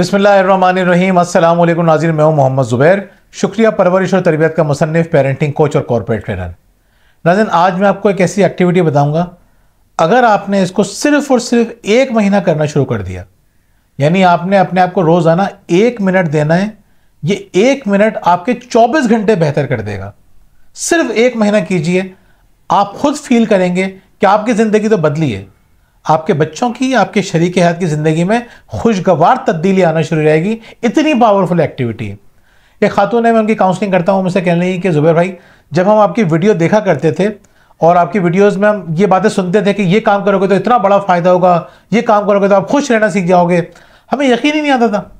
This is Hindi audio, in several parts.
अस्सलाम वालेकुम नाजिर मैं हूं मोहम्मद ज़ुबैर शुक्रिया परवरिश और तरबियत का मुसनफ़ पेरेंटिंग कोच और कॉरपोरेट ट्रेनर नाजिन आज मैं आपको एक ऐसी एक्टिविटी बताऊंगा अगर आपने इसको सिर्फ़ और सिर्फ एक महीना करना शुरू कर दिया यानी आपने अपने आप को रोज़ाना एक मिनट देना है ये एक मिनट आपके चौबीस घंटे बेहतर कर देगा सिर्फ एक महीना कीजिए आप खुद फील करेंगे कि आपकी ज़िंदगी तो बदली है आपके बच्चों की आपके शरीक हयात की ज़िंदगी में खुशगवार तब्दीली आना शुरू रहेगी इतनी पावरफुल एक्टिविटी एक खातून है मैं उनकी काउंसलिंग करता हूँ मुझसे कह रही कि ज़ुबैर भाई जब हम आपकी वीडियो देखा करते थे और आपकी वीडियोस में हम ये बातें सुनते थे कि ये काम करोगे तो इतना बड़ा फ़ायदा होगा ये काम करोगे तो आप खुश रहना सीख जाओगे हमें यकीन ही नहीं आता था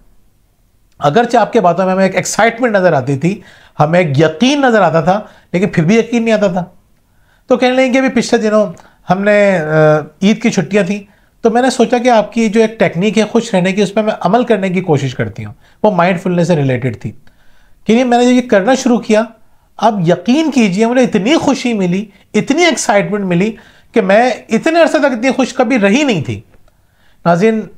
अगरचे आपके बातों में हमें एक एक्साइटमेंट नज़र आती थी हमें एक यकीन नज़र आता था लेकिन फिर भी यकीन नहीं आता था तो कहने लेंगे कि अभी पिछले दिनों हमने ईद की छुट्टियाँ थी तो मैंने सोचा कि आपकी जो एक टेक्निक है खुश रहने की उस पर मैं अमल करने की कोशिश करती हूँ वो माइंडफुलनेस से रिलेटेड थी कि मैंने ये करना शुरू किया अब यकीन कीजिए मुझे इतनी खुशी मिली इतनी एक्साइटमेंट मिली कि मैं इतने अरसे तक इतनी खुश कभी रही नहीं थी नाजिन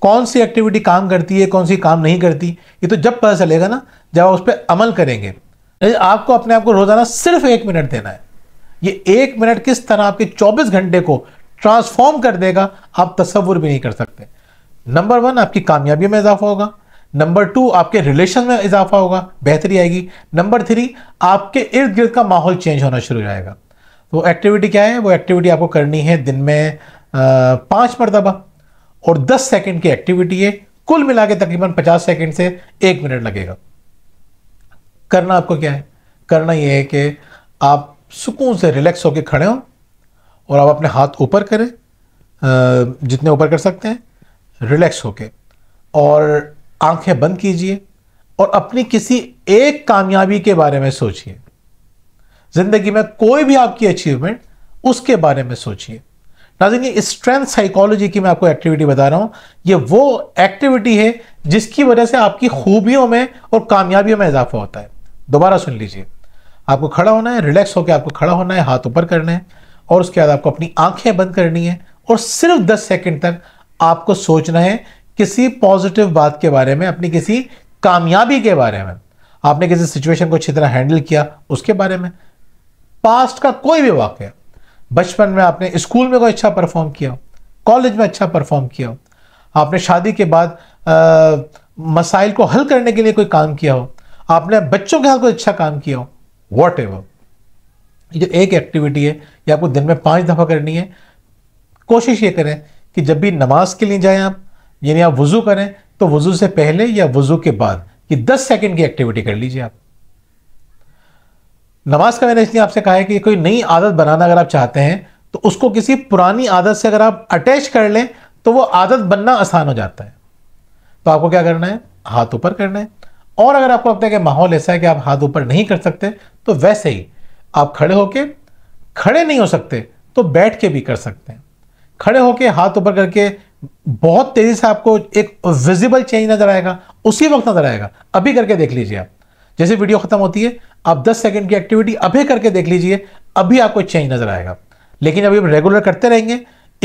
कौन सी एक्टिविटी काम करती है कौन सी काम नहीं करती ये तो जब पता चलेगा ना जब आप उस पर अमल करेंगे आपको अपने आप को रोज़ाना सिर्फ एक मिनट देना है ये एक मिनट किस तरह आपके 24 घंटे को ट्रांसफॉर्म कर देगा आप तस्वुर भी नहीं कर सकते नंबर वन आपकी कामयाबी में इजाफा होगा नंबर टू आपके रिलेशन में इजाफा होगा बेहतरी आएगी नंबर थ्री आपके इर्द गिर्द का माहौल चेंज होना शुरू हो जाएगा तो एक्टिविटी क्या है वो एक्टिविटी आपको करनी है दिन में पाँच मरतबा और दस सेकेंड की एक्टिविटी है कुल मिला के तकरीबन पचास सेकेंड से एक मिनट लगेगा करना आपको क्या है करना यह है कि आप सुकून से रिलैक्स होकर खड़े हों और आप अपने हाथ ऊपर करें जितने ऊपर कर सकते हैं रिलैक्स होकर और आंखें बंद कीजिए और अपनी किसी एक कामयाबी के बारे में सोचिए ज़िंदगी में कोई भी आपकी अचीवमेंट उसके बारे में सोचिए नाजिन ये स्ट्रेंथ साइकोलॉजी की मैं आपको एक्टिविटी बता रहा हूं ये वो एक्टिविटी है जिसकी वजह से आपकी खूबियों में और कामयाबियों में इजाफा होता है दोबारा सुन लीजिए आपको खड़ा होना है रिलैक्स होकर आपको खड़ा होना है हाथ ऊपर करना है और उसके बाद आपको अपनी आंखें बंद करनी है और सिर्फ दस सेकेंड तक आपको सोचना है किसी पॉजिटिव बात के बारे में अपनी किसी कामयाबी के बारे में आपने किसी सिचुएशन को अच्छी तरह हैंडल किया उसके बारे में पास्ट का कोई भी वाक्य बचपन में आपने स्कूल में कोई अच्छा परफॉर्म किया कॉलेज में अच्छा परफॉर्म किया हो आपने शादी के बाद आ, मसाइल को हल करने के लिए कोई काम किया हो आपने बच्चों के हाथ कोई अच्छा काम किया हो वॉट ये जो एक एक्टिविटी है ये आपको दिन में पांच दफ़ा करनी है कोशिश ये करें कि जब भी नमाज के लिए जाएं आप यानी आप वज़ू करें तो वज़ू से पहले या वज़ू के बाद ये दस सेकेंड की एक्टिविटी कर लीजिए आप नमाज का मैंने इसलिए आपसे कहा है कि कोई नई आदत बनाना अगर आप चाहते हैं तो उसको किसी पुरानी आदत से अगर आप अटैच कर लें तो वो आदत बनना आसान हो जाता है तो आपको क्या करना है हाथ ऊपर करना है और अगर आपको लगता है कि माहौल ऐसा है कि आप हाथ ऊपर नहीं कर सकते तो वैसे ही आप खड़े होके खड़े नहीं हो सकते तो बैठ के भी कर सकते हैं खड़े होके हाथ ऊपर करके बहुत तेज़ी से आपको एक विजिबल चेंज नज़र आएगा उसी वक्त नज़र आएगा अभी करके देख लीजिए आप जैसे वीडियो ख़त्म होती है आप 10 सेकंड की एक्टिविटी अभी करके देख लीजिए अभी आपको चेंज नज़र आएगा लेकिन अभी आप रेगुलर करते रहेंगे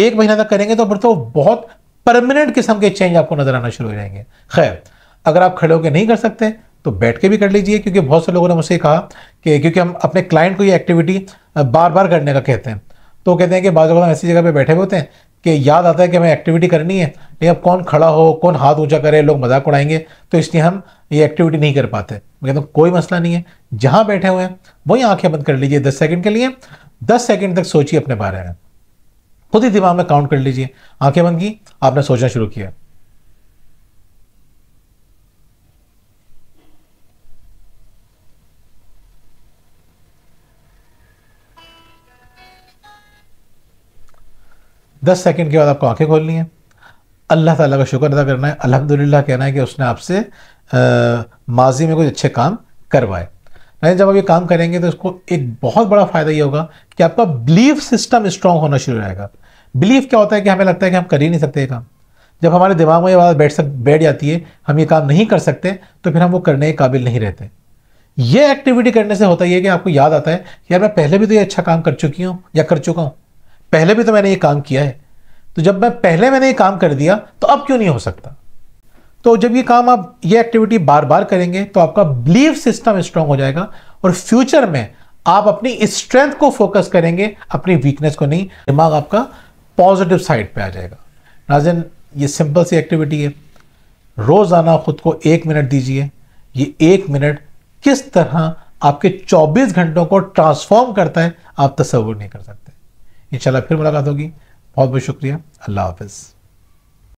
एक महीना तक करेंगे तो फिर तो बहुत परमानेंट किस्म के चेंज आपको नज़र आना शुरू हो जाएंगे खैर अगर आप खड़े होकर नहीं कर सकते तो बैठ के भी कर लीजिए क्योंकि बहुत से लोगों ने मुझसे कहा कि क्योंकि हम अपने क्लाइंट को ये एक्टिविटी बार बार करने का कहते हैं तो कहते हैं कि बाद हम ऐसी जगह पर बैठे होते हैं कि याद आता है कि हमें एक्टिविटी करनी है लेकिन अब कौन खड़ा हो कौन हाथ ऊंचा करे लोग मजाक उड़ाएंगे तो इसलिए हम ये एक्टिविटी नहीं कर पाते मैं कहता हूँ कोई मसला नहीं है जहाँ बैठे हुए हैं वहीं आंखें बंद कर लीजिए दस सेकंड के लिए दस सेकंड तक सोचिए अपने बारे में खुद ही दिमाग में काउंट कर लीजिए आंखें बंद की आपने सोचना शुरू किया दस सेकंड के बाद आपको आंखें खोलनी है अल्लाह ताला का शुक्र अदा करना है अल्हम्दुलिल्लाह कहना है कि उसने आपसे माजी में कुछ अच्छे काम करवाए नहीं जब आप ये काम करेंगे तो उसको एक बहुत बड़ा फ़ायदा ये होगा कि आपका बिलीफ सिस्टम स्ट्रांग होना शुरू हो जाएगा बिलीफ क्या होता है कि हमें लगता है कि हम कर ही नहीं सकते ये काम जब हमारे दिमाग में ये बात बैठ सक बैठ जाती है हम ये काम नहीं कर सकते तो फिर हम वो करने के काबिल नहीं रहते ये एक्टिविटी करने से होता ही है कि आपको याद आता है कि यार मैं पहले भी तो ये अच्छा काम कर चुकी हूँ या कर चुका हूँ पहले भी तो मैंने ये काम किया है तो जब मैं पहले मैंने ये काम कर दिया तो अब क्यों नहीं हो सकता तो जब ये काम आप ये एक्टिविटी बार बार करेंगे तो आपका बिलीव सिस्टम स्ट्रांग हो जाएगा और फ्यूचर में आप अपनी स्ट्रेंथ को फोकस करेंगे अपनी वीकनेस को नहीं दिमाग आपका पॉजिटिव साइड पे आ जाएगा नाजन ये सिंपल सी एक्टिविटी है रोज़ाना खुद को एक मिनट दीजिए ये एक मिनट किस तरह आपके 24 घंटों को ट्रांसफॉर्म करता है आप तस्वुर नहीं कर सकते इंशाल्लाह फिर मुलाकात होगी बहुत बहुत शुक्रिया अल्लाह हाफिज़